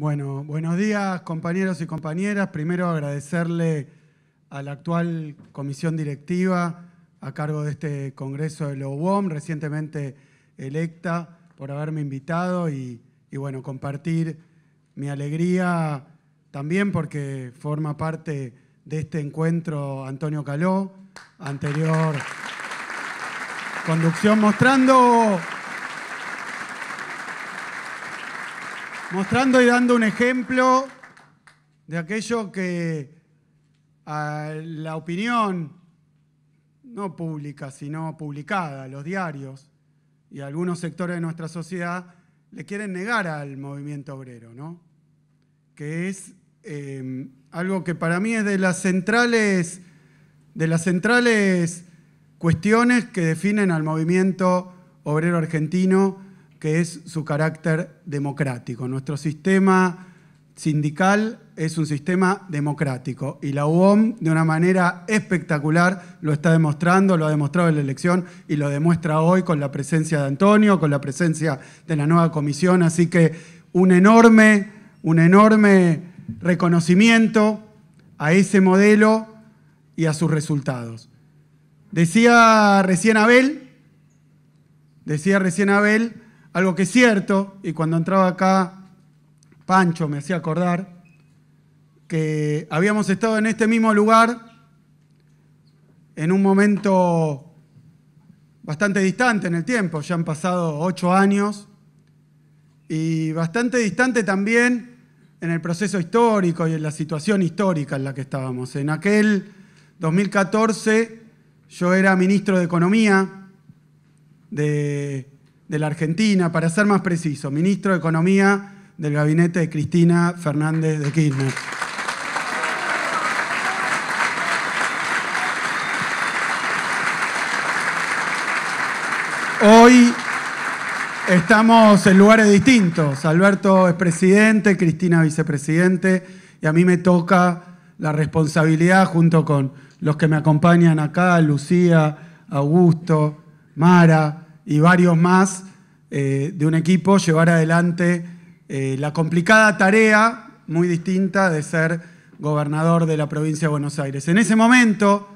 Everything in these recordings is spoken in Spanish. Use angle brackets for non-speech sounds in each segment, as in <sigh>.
Bueno, buenos días compañeros y compañeras. Primero agradecerle a la actual comisión directiva a cargo de este Congreso de la recientemente electa, por haberme invitado y, y bueno, compartir mi alegría también porque forma parte de este encuentro Antonio Caló, anterior conducción, mostrando mostrando y dando un ejemplo de aquello que a la opinión, no pública, sino publicada, los diarios y algunos sectores de nuestra sociedad le quieren negar al movimiento obrero, que es eh, algo que para mí es de las centrales, de las centrales cuestiones que definen al movimiento obrero argentino que es su carácter democrático. Nuestro sistema sindical es un sistema democrático y la UOM de una manera espectacular lo está demostrando, lo ha demostrado en la elección y lo demuestra hoy con la presencia de Antonio, con la presencia de la nueva comisión, así que un enorme, un enorme reconocimiento a ese modelo y a sus resultados. Decía recién Abel, decía recién Abel algo que es cierto, y cuando entraba acá Pancho me hacía acordar, que habíamos estado en este mismo lugar en un momento bastante distante en el tiempo, ya han pasado ocho años, y bastante distante también en el proceso histórico y en la situación histórica en la que estábamos. En aquel 2014 yo era ministro de Economía de de la Argentina, para ser más preciso, ministro de Economía del gabinete de Cristina Fernández de Kirchner. Hoy estamos en lugares distintos. Alberto es presidente, Cristina vicepresidente, y a mí me toca la responsabilidad junto con los que me acompañan acá, Lucía, Augusto, Mara y varios más eh, de un equipo llevar adelante eh, la complicada tarea, muy distinta, de ser gobernador de la provincia de Buenos Aires. En ese momento,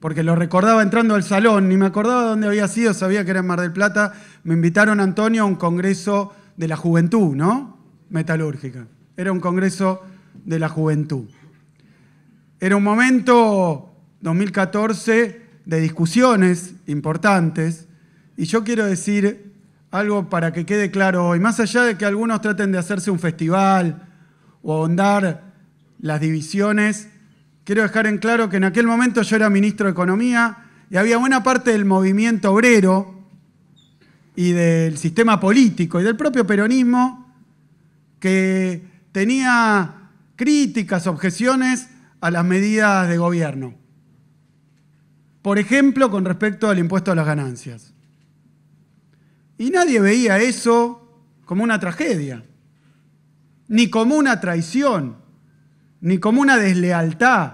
porque lo recordaba entrando al salón, ni me acordaba dónde había sido, sabía que era en Mar del Plata, me invitaron a Antonio a un congreso de la juventud, ¿no? Metalúrgica. Era un congreso de la juventud. Era un momento, 2014, de discusiones importantes, y yo quiero decir algo para que quede claro hoy. Más allá de que algunos traten de hacerse un festival o ahondar las divisiones, quiero dejar en claro que en aquel momento yo era ministro de Economía y había buena parte del movimiento obrero y del sistema político y del propio peronismo que tenía críticas, objeciones a las medidas de gobierno. Por ejemplo, con respecto al impuesto a las ganancias. Y nadie veía eso como una tragedia, ni como una traición, ni como una deslealtad,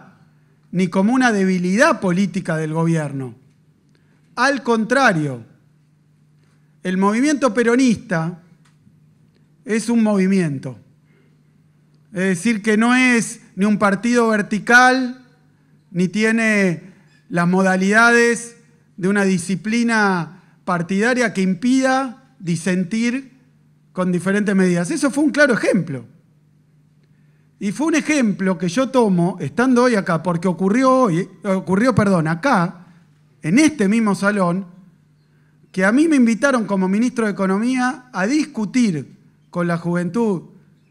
ni como una debilidad política del gobierno. Al contrario, el movimiento peronista es un movimiento. Es decir, que no es ni un partido vertical, ni tiene las modalidades de una disciplina partidaria que impida disentir con diferentes medidas. Eso fue un claro ejemplo. Y fue un ejemplo que yo tomo estando hoy acá, porque ocurrió hoy, ocurrió, perdón, acá, en este mismo salón, que a mí me invitaron como ministro de Economía a discutir con la juventud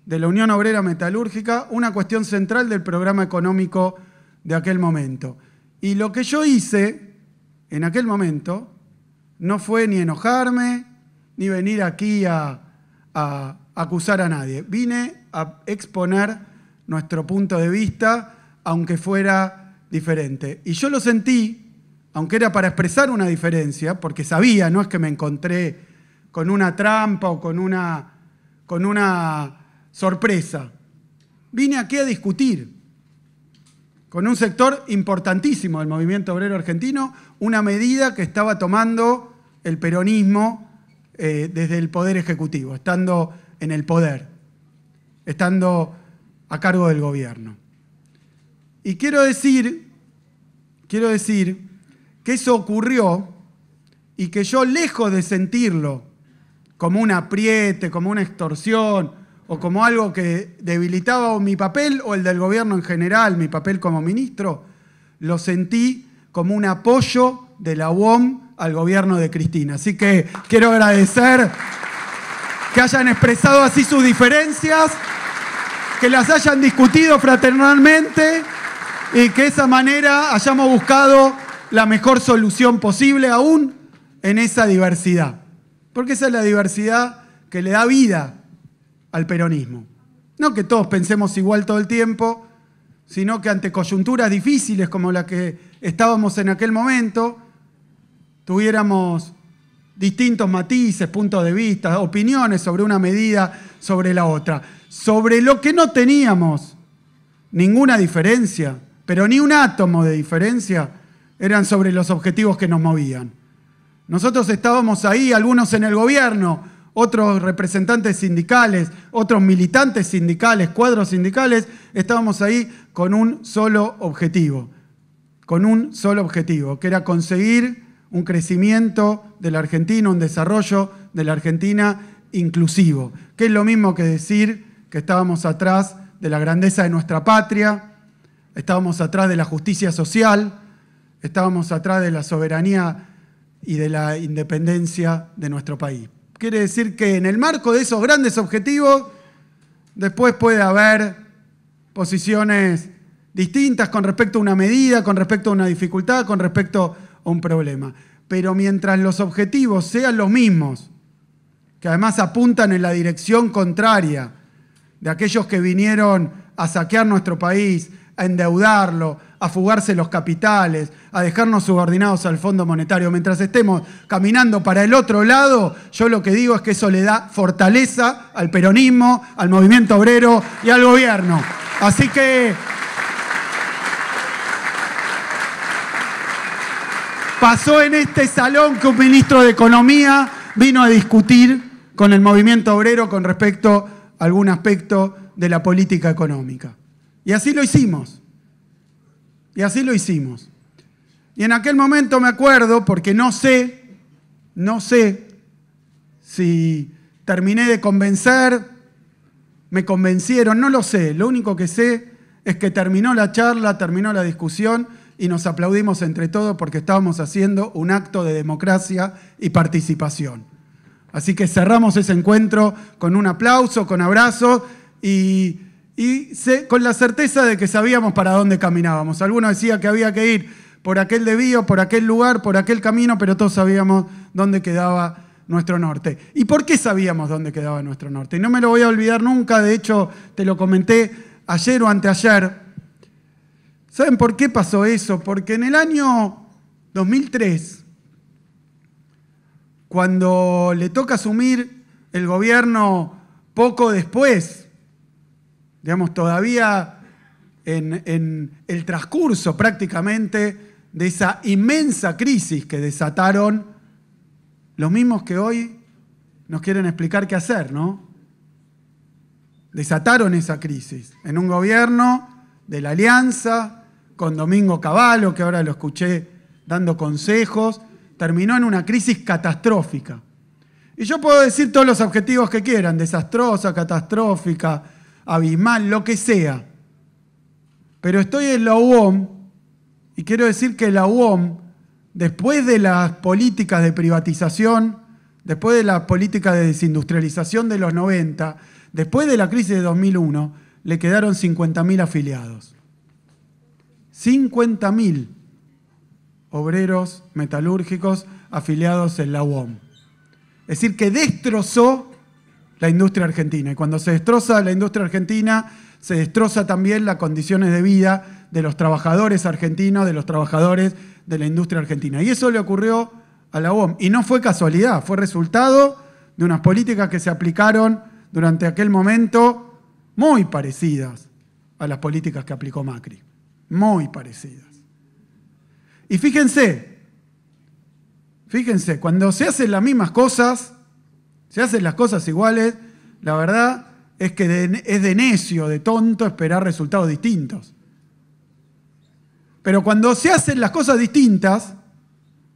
de la Unión Obrera Metalúrgica una cuestión central del programa económico de aquel momento. Y lo que yo hice en aquel momento no fue ni enojarme, ni venir aquí a, acusar a nadie. Vine a exponer nuestro punto de vista, aunque fuera diferente. Y yo lo sentí, aunque era para expresar una diferencia, porque sabía, no es que me encontré con una trampa o con una sorpresa. Vine aquí a discutir con un sector importantísimo del movimiento obrero argentino, una medida que estaba tomando el peronismo eh, desde el poder ejecutivo, estando en el poder, estando a cargo del gobierno. Y quiero decir, quiero decir que eso ocurrió y que yo lejos de sentirlo como un apriete, como una extorsión o como algo que debilitaba mi papel o el del gobierno en general, mi papel como ministro, lo sentí como un apoyo de la UOM al gobierno de Cristina. Así que quiero agradecer que hayan expresado así sus diferencias, que las hayan discutido fraternalmente y que de esa manera hayamos buscado la mejor solución posible aún en esa diversidad. Porque esa es la diversidad que le da vida al peronismo. No que todos pensemos igual todo el tiempo, sino que ante coyunturas difíciles como la que estábamos en aquel momento, tuviéramos distintos matices, puntos de vista, opiniones sobre una medida, sobre la otra, sobre lo que no teníamos ninguna diferencia, pero ni un átomo de diferencia, eran sobre los objetivos que nos movían. Nosotros estábamos ahí, algunos en el gobierno, otros representantes sindicales, otros militantes sindicales, cuadros sindicales, estábamos ahí con un solo objetivo, con un solo objetivo, que era conseguir un crecimiento de la Argentina, un desarrollo de la Argentina inclusivo, que es lo mismo que decir que estábamos atrás de la grandeza de nuestra patria, estábamos atrás de la justicia social, estábamos atrás de la soberanía y de la independencia de nuestro país. Quiere decir que en el marco de esos grandes objetivos, después puede haber posiciones distintas con respecto a una medida, con respecto a una dificultad, con respecto a un problema. Pero mientras los objetivos sean los mismos, que además apuntan en la dirección contraria de aquellos que vinieron a saquear nuestro país, a endeudarlo, a fugarse los capitales, a dejarnos subordinados al Fondo Monetario. Mientras estemos caminando para el otro lado, yo lo que digo es que eso le da fortaleza al peronismo, al movimiento obrero y al gobierno. Así que pasó en este salón que un ministro de Economía vino a discutir con el movimiento obrero con respecto a algún aspecto de la política económica. Y así lo hicimos. Y así lo hicimos. Y en aquel momento me acuerdo, porque no sé, no sé si terminé de convencer, me convencieron, no lo sé. Lo único que sé es que terminó la charla, terminó la discusión y nos aplaudimos entre todos porque estábamos haciendo un acto de democracia y participación. Así que cerramos ese encuentro con un aplauso, con abrazo y, con la certeza de que sabíamos para dónde caminábamos. Algunos decían que había que ir por aquel devío, por aquel lugar, por aquel camino, pero todos sabíamos dónde quedaba nuestro norte. ¿Y por qué sabíamos dónde quedaba nuestro norte? Y no me lo voy a olvidar nunca, de hecho te lo comenté ayer o anteayer, ¿Saben por qué pasó eso? Porque en el año 2003, cuando le toca asumir el gobierno poco después, digamos, todavía en, el transcurso prácticamente de esa inmensa crisis que desataron los mismos que hoy nos quieren explicar qué hacer, ¿no? Desataron esa crisis en un gobierno de la alianza, con Domingo Caballo, que ahora lo escuché dando consejos, terminó en una crisis catastrófica. Y yo puedo decir todos los objetivos que quieran, desastrosa, catastrófica, abismal, lo que sea. Pero estoy en la UOM y quiero decir que la UOM, después de las políticas de privatización, después de la política de desindustrialización de los 90, después de la crisis de 2001, le quedaron 50.000 afiliados. 50.000 obreros metalúrgicos afiliados en la UOM. Es decir, que destrozó la industria argentina. Y cuando se destroza la industria argentina, se destroza también las condiciones de vida de los trabajadores argentinos, de los trabajadores de la industria argentina. Y eso le ocurrió a la UOM. Y no fue casualidad, fue resultado de unas políticas que se aplicaron durante aquel momento muy parecidas a las políticas que aplicó Macri muy parecidas. Y fíjense, fíjense, cuando se hacen las mismas cosas, se hacen las cosas iguales, la verdad es que es de necio, de tonto esperar resultados distintos. Pero cuando se hacen las cosas distintas,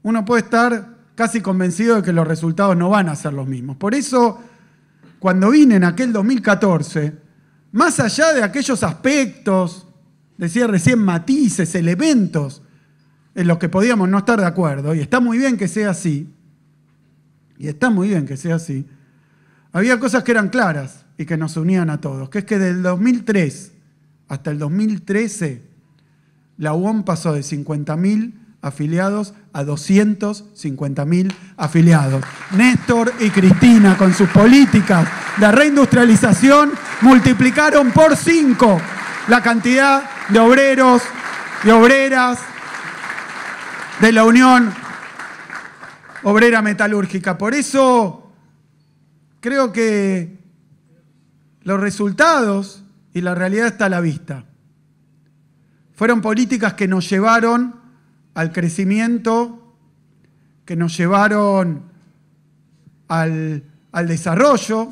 uno puede estar casi convencido de que los resultados no van a ser los mismos. Por eso, cuando vine en aquel 2014, más allá de aquellos aspectos Decía recién matices, elementos en los que podíamos no estar de acuerdo. Y está muy bien que sea así. Y está muy bien que sea así. Había cosas que eran claras y que nos unían a todos, que es que del 2003 hasta el 2013, la UOM pasó de 50.000 afiliados a 250.000 afiliados. Néstor y Cristina, con sus políticas de reindustrialización, multiplicaron por 5 la cantidad de obreros, de obreras, de la Unión Obrera Metalúrgica. Por eso creo que los resultados y la realidad está a la vista. Fueron políticas que nos llevaron al crecimiento, que nos llevaron al, al desarrollo,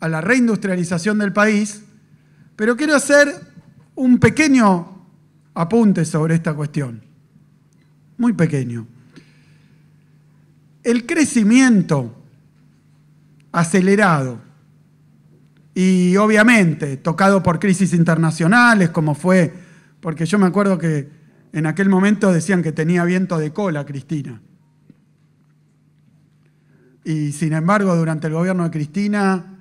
a la reindustrialización del país, pero quiero hacer un pequeño apunte sobre esta cuestión, muy pequeño. El crecimiento acelerado y obviamente tocado por crisis internacionales como fue, porque yo me acuerdo que en aquel momento decían que tenía viento de cola Cristina. Y sin embargo, durante el gobierno de Cristina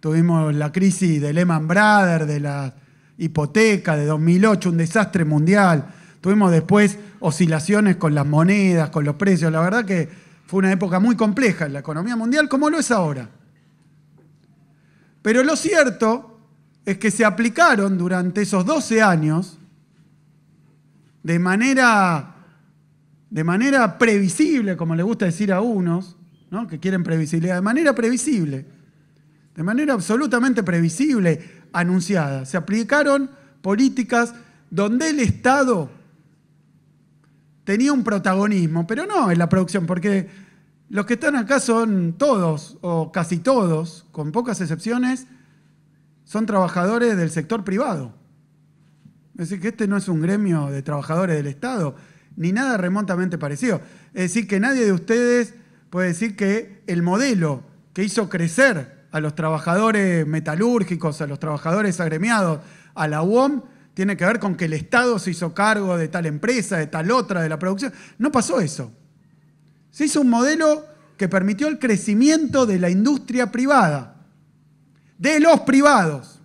tuvimos la crisis de Lehman Brothers, de la hipoteca de 2008, un desastre mundial. Tuvimos después oscilaciones con las monedas, con los precios. La verdad que fue una época muy compleja en la economía mundial, como lo es ahora. Pero lo cierto es que se aplicaron durante esos 12 años de manera, de manera previsible, como le gusta decir a unos, que quieren previsibilidad, de manera previsible, de manera absolutamente previsible, anunciada. Se aplicaron políticas donde el Estado tenía un protagonismo, pero no en la producción, porque los que están acá son todos, o casi todos, con pocas excepciones, son trabajadores del sector privado. Es decir, que este no es un gremio de trabajadores del Estado, ni nada remotamente parecido. Es decir, que nadie de ustedes puede decir que el modelo que hizo crecer a los trabajadores metalúrgicos, a los trabajadores agremiados, a la UOM, tiene que ver con que el Estado se hizo cargo de tal empresa, de tal otra, de la producción. No pasó eso. Se hizo un modelo que permitió el crecimiento de la industria privada, de los privados,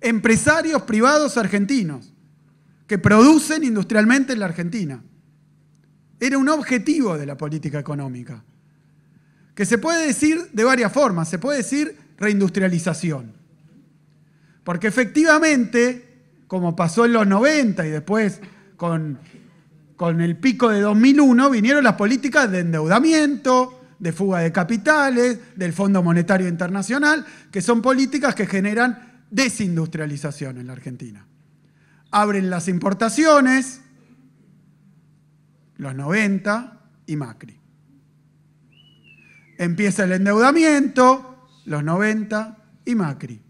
empresarios privados argentinos, que producen industrialmente en la Argentina. Era un objetivo de la política económica que se puede decir de varias formas. Se puede decir reindustrialización. Porque efectivamente, como pasó en los 90 y después con, con el pico de 2001, vinieron las políticas de endeudamiento, de fuga de capitales, del Fondo Monetario Internacional, que son políticas que generan desindustrialización en la Argentina. Abren las importaciones, los 90 y Macri. Empieza el endeudamiento, los 90 y Macri.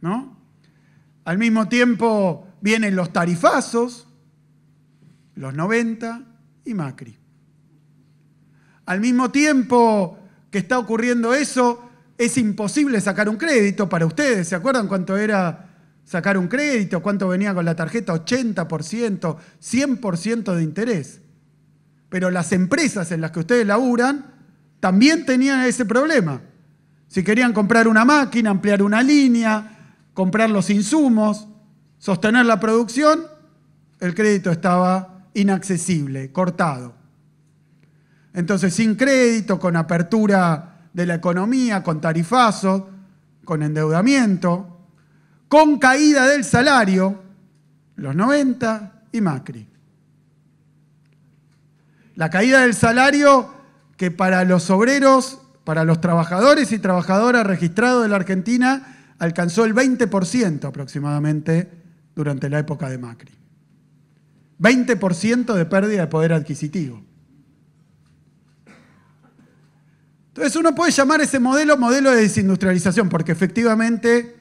¿No? Al mismo tiempo vienen los tarifazos, los 90 y Macri. Al mismo tiempo que está ocurriendo eso, es imposible sacar un crédito para ustedes. ¿Se acuerdan cuánto era sacar un crédito? ¿Cuánto venía con la tarjeta? 80%, 100% de interés. Pero las empresas en las que ustedes laburan también tenían ese problema. Si querían comprar una máquina, ampliar una línea, comprar los insumos, sostener la producción, el crédito estaba inaccesible, cortado. Entonces, sin crédito, con apertura de la economía, con tarifazo, con endeudamiento, con caída del salario, los 90 y Macri. La caída del salario que para los obreros, para los trabajadores y trabajadoras registrados de la Argentina, alcanzó el 20% aproximadamente durante la época de Macri. 20% de pérdida de poder adquisitivo. Entonces uno puede llamar ese modelo modelo de desindustrialización, porque efectivamente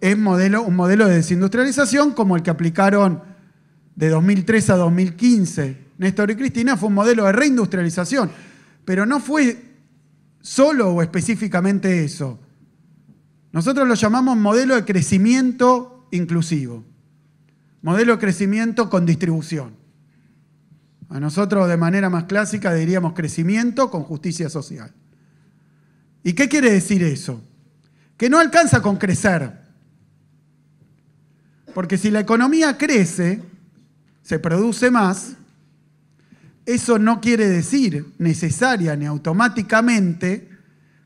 es modelo, un modelo de desindustrialización como el que aplicaron de 2003 a 2015 Néstor y Cristina, fue un modelo de reindustrialización. Pero no fue solo o específicamente eso. Nosotros lo llamamos modelo de crecimiento inclusivo, modelo de crecimiento con distribución. A nosotros de manera más clásica diríamos crecimiento con justicia social. ¿Y qué quiere decir eso? Que no alcanza con crecer. Porque si la economía crece, se produce más, eso no quiere decir necesaria ni automáticamente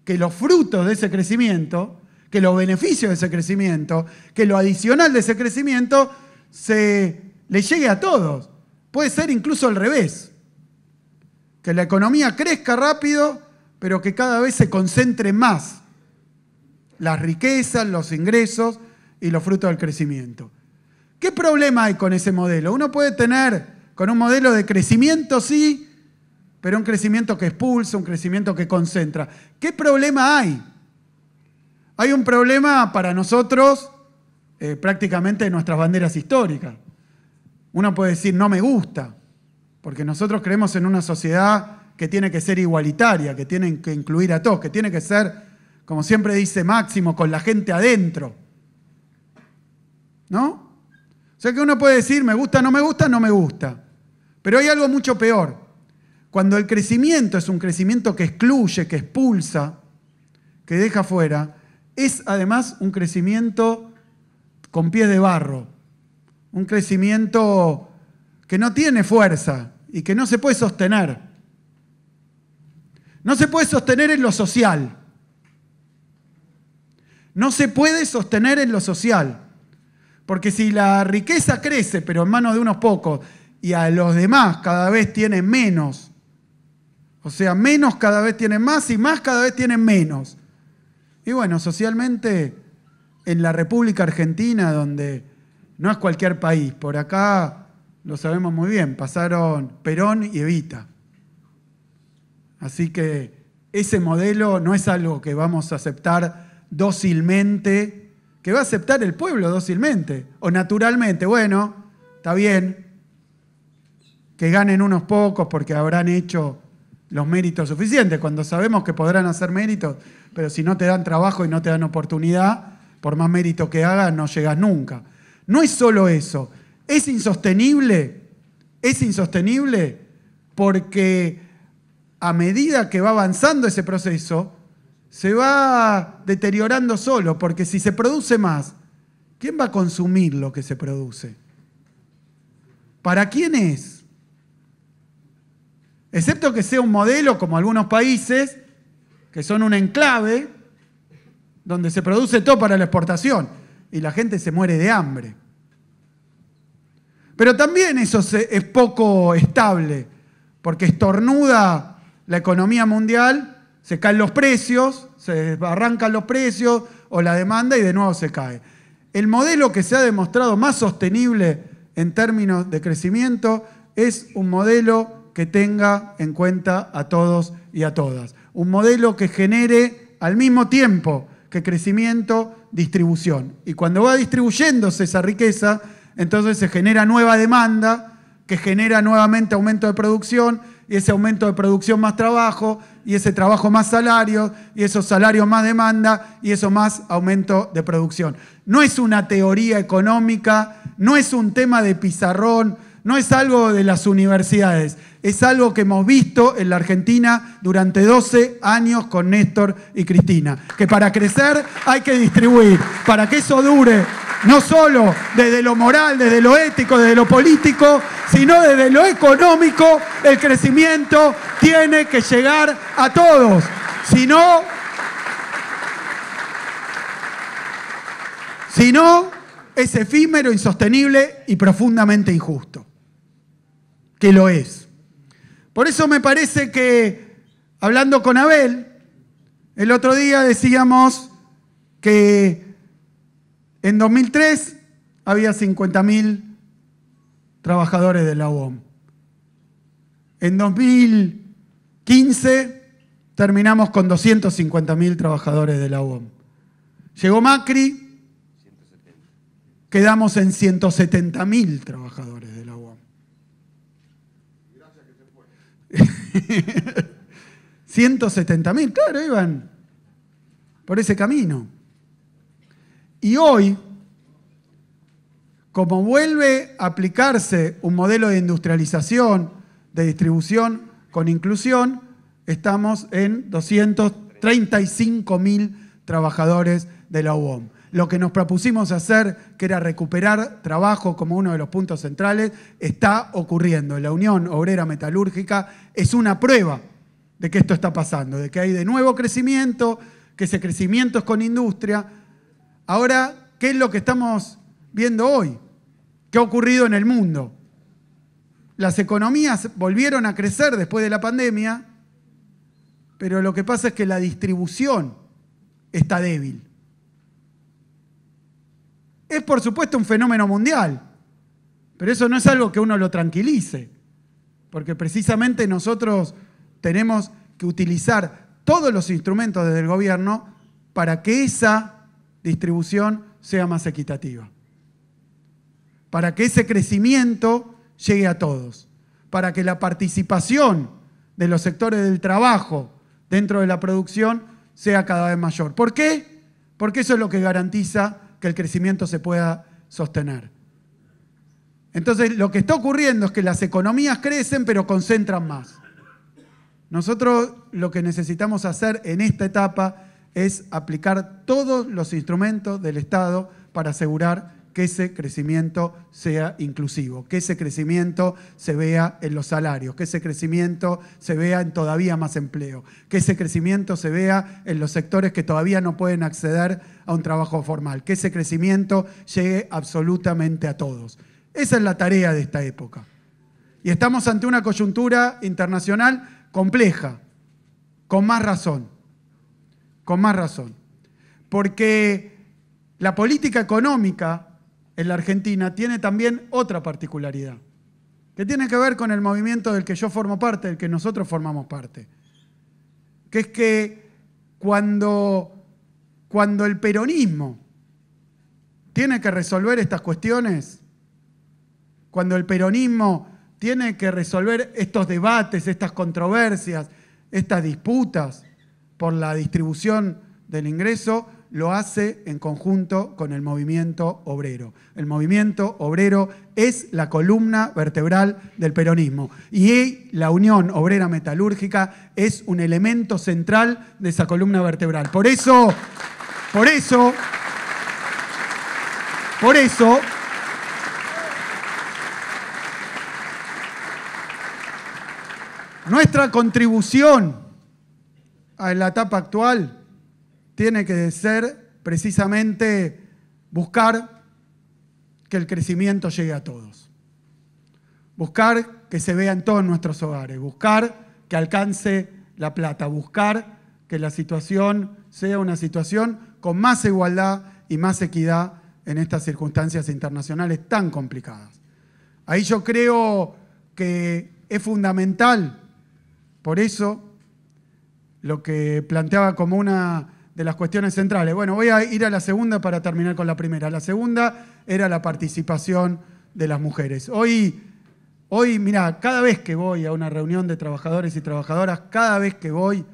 que los frutos de ese crecimiento, que los beneficios de ese crecimiento, que lo adicional de ese crecimiento se le llegue a todos. Puede ser incluso al revés, que la economía crezca rápido, pero que cada vez se concentre más las riquezas, los ingresos y los frutos del crecimiento. ¿Qué problema hay con ese modelo? Uno puede tener con un modelo de crecimiento, sí, pero un crecimiento que expulsa, un crecimiento que concentra. ¿Qué problema hay? Hay un problema para nosotros eh, prácticamente de nuestras banderas históricas. Uno puede decir, no me gusta, porque nosotros creemos en una sociedad que tiene que ser igualitaria, que tiene que incluir a todos, que tiene que ser, como siempre dice Máximo, con la gente adentro. ¿No? O sea que uno puede decir, me gusta, no me gusta, no me gusta. Pero hay algo mucho peor. Cuando el crecimiento es un crecimiento que excluye, que expulsa, que deja fuera, es además un crecimiento con pies de barro, un crecimiento que no tiene fuerza y que no se puede sostener. No se puede sostener en lo social. No se puede sostener en lo social. Porque si la riqueza crece, pero en manos de unos pocos, y a los demás cada vez tienen menos, o sea, menos cada vez tienen más y más cada vez tienen menos. Y bueno, socialmente en la República Argentina, donde no es cualquier país, por acá lo sabemos muy bien, pasaron Perón y Evita. Así que ese modelo no es algo que vamos a aceptar dócilmente que va a aceptar el pueblo dócilmente o naturalmente. Bueno, está bien, que ganen unos pocos porque habrán hecho los méritos suficientes, cuando sabemos que podrán hacer méritos, pero si no te dan trabajo y no te dan oportunidad, por más mérito que hagas, no llegas nunca. No es solo eso, es insostenible, es insostenible porque a medida que va avanzando ese proceso, se va deteriorando solo, porque si se produce más, ¿quién va a consumir lo que se produce? ¿Para quién es? Excepto que sea un modelo como algunos países, que son un enclave, donde se produce todo para la exportación y la gente se muere de hambre. Pero también eso es poco estable, porque estornuda la economía mundial se caen los precios, se arrancan los precios o la demanda y de nuevo se cae. El modelo que se ha demostrado más sostenible en términos de crecimiento es un modelo que tenga en cuenta a todos y a todas. Un modelo que genere al mismo tiempo que crecimiento, distribución. Y cuando va distribuyéndose esa riqueza, entonces se genera nueva demanda, que genera nuevamente aumento de producción, y ese aumento de producción más trabajo, y ese trabajo más salario, y esos salarios más demanda, y eso más aumento de producción. No es una teoría económica, no es un tema de pizarrón, no es algo de las universidades, es algo que hemos visto en la Argentina durante 12 años con Néstor y Cristina, que para crecer hay que distribuir, para que eso dure no solo desde lo moral, desde lo ético, desde lo político, sino desde lo económico, el crecimiento tiene que llegar a todos. Si no, si no, es efímero, insostenible y profundamente injusto que lo es. Por eso me parece que, hablando con Abel, el otro día decíamos que en 2003 había 50.000 trabajadores de la UOM. En 2015 terminamos con 250.000 trabajadores de la UOM. Llegó Macri, quedamos en 170.000 trabajadores de la 170 <laughs> mil, claro, iban por ese camino. Y hoy, como vuelve a aplicarse un modelo de industrialización, de distribución con inclusión, estamos en 235 mil trabajadores de la UOM. Lo que nos propusimos hacer, que era recuperar trabajo como uno de los puntos centrales, está ocurriendo. La Unión Obrera Metalúrgica es una prueba de que esto está pasando, de que hay de nuevo crecimiento, que ese crecimiento es con industria. Ahora, ¿qué es lo que estamos viendo hoy? ¿Qué ha ocurrido en el mundo? Las economías volvieron a crecer después de la pandemia, pero lo que pasa es que la distribución está débil es por supuesto un fenómeno mundial, pero eso no es algo que uno lo tranquilice, porque precisamente nosotros tenemos que utilizar todos los instrumentos desde el gobierno para que esa distribución sea más equitativa, para que ese crecimiento llegue a todos, para que la participación de los sectores del trabajo dentro de la producción sea cada vez mayor. ¿Por qué? Porque eso es lo que garantiza que el crecimiento se pueda sostener. Entonces, lo que está ocurriendo es que las economías crecen, pero concentran más. Nosotros lo que necesitamos hacer en esta etapa es aplicar todos los instrumentos del Estado para asegurar que ese crecimiento sea inclusivo, que ese crecimiento se vea en los salarios, que ese crecimiento se vea en todavía más empleo, que ese crecimiento se vea en los sectores que todavía no pueden acceder a un trabajo formal, que ese crecimiento llegue absolutamente a todos. Esa es la tarea de esta época. Y estamos ante una coyuntura internacional compleja, con más razón, con más razón. Porque la política económica en la Argentina tiene también otra particularidad, que tiene que ver con el movimiento del que yo formo parte, del que nosotros formamos parte, que es que cuando, cuando el peronismo tiene que resolver estas cuestiones, cuando el peronismo tiene que resolver estos debates, estas controversias, estas disputas por la distribución del ingreso, lo hace en conjunto con el movimiento obrero. El movimiento obrero es la columna vertebral del peronismo y la Unión Obrera Metalúrgica es un elemento central de esa columna vertebral. Por eso, por eso, por eso, nuestra contribución a la etapa actual tiene que ser precisamente buscar que el crecimiento llegue a todos, buscar que se vea en todos nuestros hogares, buscar que alcance la plata, buscar que la situación sea una situación con más igualdad y más equidad en estas circunstancias internacionales tan complicadas. Ahí yo creo que es fundamental, por eso, lo que planteaba como una de las cuestiones centrales. Bueno, voy a ir a la segunda para terminar con la primera. La segunda era la participación de las mujeres. Hoy, hoy mira, cada vez que voy a una reunión de trabajadores y trabajadoras, cada vez que voy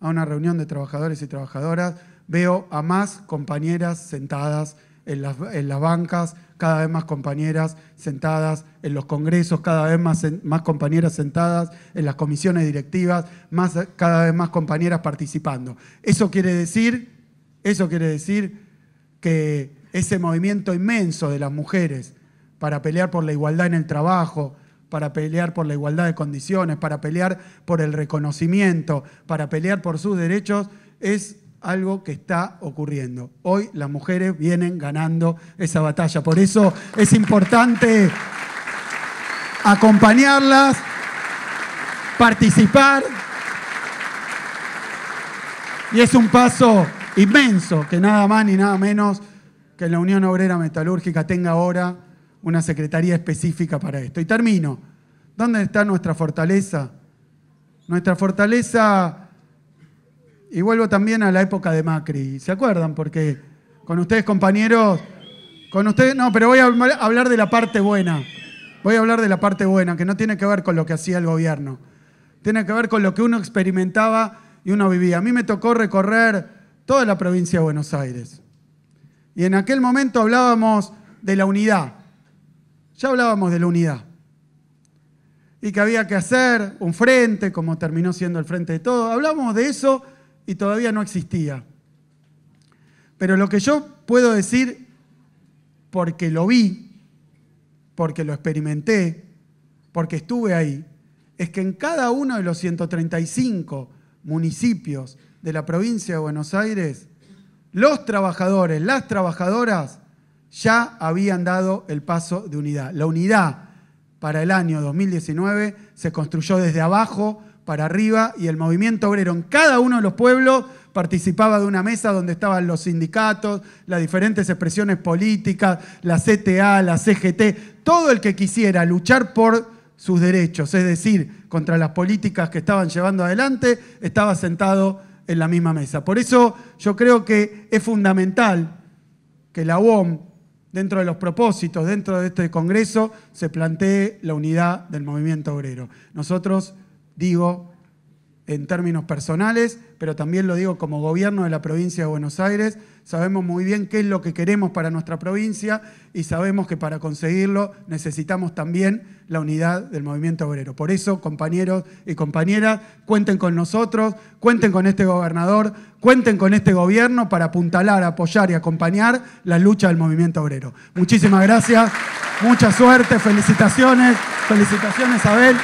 a una reunión de trabajadores y trabajadoras, veo a más compañeras sentadas en las, en las bancas, cada vez más compañeras sentadas en los congresos, cada vez más, más compañeras sentadas en las comisiones directivas, más, cada vez más compañeras participando. Eso quiere decir, eso quiere decir que ese movimiento inmenso de las mujeres para pelear por la igualdad en el trabajo, para pelear por la igualdad de condiciones, para pelear por el reconocimiento, para pelear por sus derechos, es algo que está ocurriendo. Hoy las mujeres vienen ganando esa batalla. Por eso es importante acompañarlas, participar. Y es un paso inmenso que nada más ni nada menos que la Unión Obrera Metalúrgica tenga ahora una secretaría específica para esto. Y termino. ¿Dónde está nuestra fortaleza? Nuestra fortaleza y vuelvo también a la época de Macri. ¿Se acuerdan? Porque con ustedes, compañeros, con ustedes, no, pero voy a hablar de la parte buena. Voy a hablar de la parte buena, que no tiene que ver con lo que hacía el gobierno. Tiene que ver con lo que uno experimentaba y uno vivía. A mí me tocó recorrer toda la provincia de Buenos Aires. Y en aquel momento hablábamos de la unidad. Ya hablábamos de la unidad. Y que había que hacer un frente, como terminó siendo el frente de todo. Hablábamos de eso y todavía no existía. Pero lo que yo puedo decir, porque lo vi, porque lo experimenté, porque estuve ahí, es que en cada uno de los 135 municipios de la provincia de Buenos Aires, los trabajadores, las trabajadoras, ya habían dado el paso de unidad. La unidad para el año 2019 se construyó desde abajo para arriba y el movimiento obrero en cada uno de los pueblos participaba de una mesa donde estaban los sindicatos, las diferentes expresiones políticas, la CTA, la CGT, todo el que quisiera luchar por sus derechos, es decir, contra las políticas que estaban llevando adelante, estaba sentado en la misma mesa. Por eso yo creo que es fundamental que la UOM, dentro de los propósitos, dentro de este Congreso, se plantee la unidad del movimiento obrero. Nosotros digo en términos personales, pero también lo digo como gobierno de la provincia de Buenos Aires. Sabemos muy bien qué es lo que queremos para nuestra provincia y sabemos que para conseguirlo necesitamos también la unidad del movimiento obrero. Por eso, compañeros y compañeras, cuenten con nosotros, cuenten con este gobernador, cuenten con este gobierno para apuntalar, apoyar y acompañar la lucha del movimiento obrero. Muchísimas gracias, mucha suerte, felicitaciones, felicitaciones Abel.